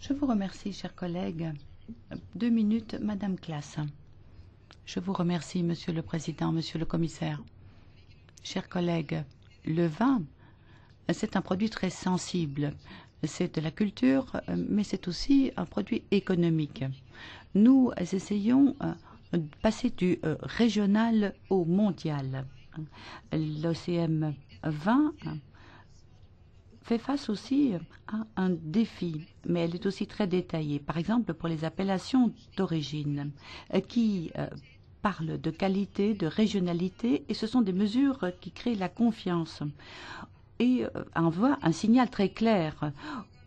Je vous remercie, chers collègues. Deux minutes, Madame Classe. Je vous remercie, Monsieur le Président, Monsieur le Commissaire. Chers collègues, le vin, c'est un produit très sensible. C'est de la culture, mais c'est aussi un produit économique. Nous essayons euh, de passer du euh, régional au mondial. L'OCM 20 fait face aussi à un défi, mais elle est aussi très détaillée. Par exemple, pour les appellations d'origine, euh, qui euh, parlent de qualité, de régionalité, et ce sont des mesures qui créent la confiance et euh, envoient un signal très clair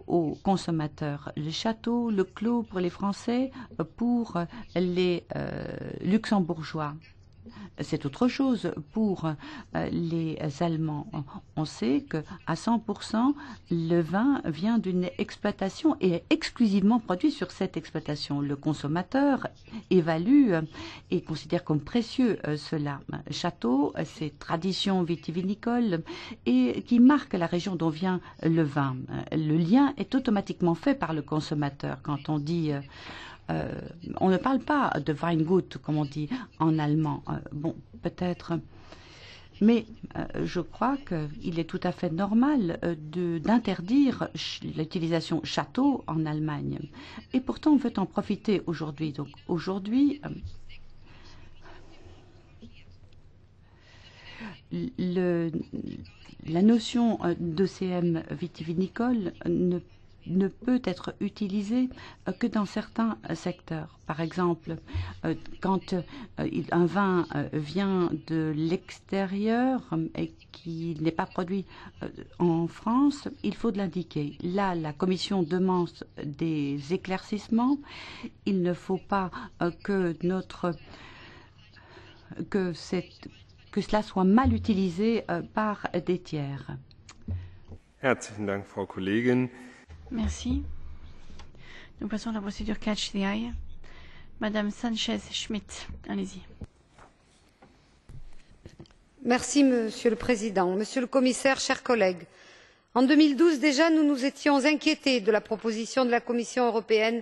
aux consommateurs. Le château, le clos pour les Français, pour les luxembourgeois c'est autre chose pour euh, les Allemands. On sait que à 100%, le vin vient d'une exploitation et est exclusivement produit sur cette exploitation. Le consommateur évalue euh, et considère comme précieux euh, cela. Château, ses traditions vitivinicole et qui marque la région dont vient le vin. Le lien est automatiquement fait par le consommateur quand on dit euh, on ne parle pas de Weingut, comme on dit en allemand. Euh, bon, peut-être. Mais euh, je crois qu'il est tout à fait normal d'interdire l'utilisation château en Allemagne. Et pourtant, on veut en profiter aujourd'hui. Donc aujourd'hui, la notion d'OCM vitivinicole ne ne peut être utilisé euh, que dans certains euh, secteurs. Par exemple, euh, quand un vin vient de l'extérieur et qui n'est pas produit en France, il faut l'indiquer. Là, la Commission demande des éclaircissements. Il ne faut pas que notre que, cela soit mal utilisé par des tiers. Herzlichen Dank, Frau Merci. Nous passons à la procédure Catch the Eye. Madame Sanchez-Schmidt, allez-y. Merci, Monsieur le Président. Monsieur le Commissaire, chers collègues, en 2012, déjà, nous nous étions inquiétés de la proposition de la Commission européenne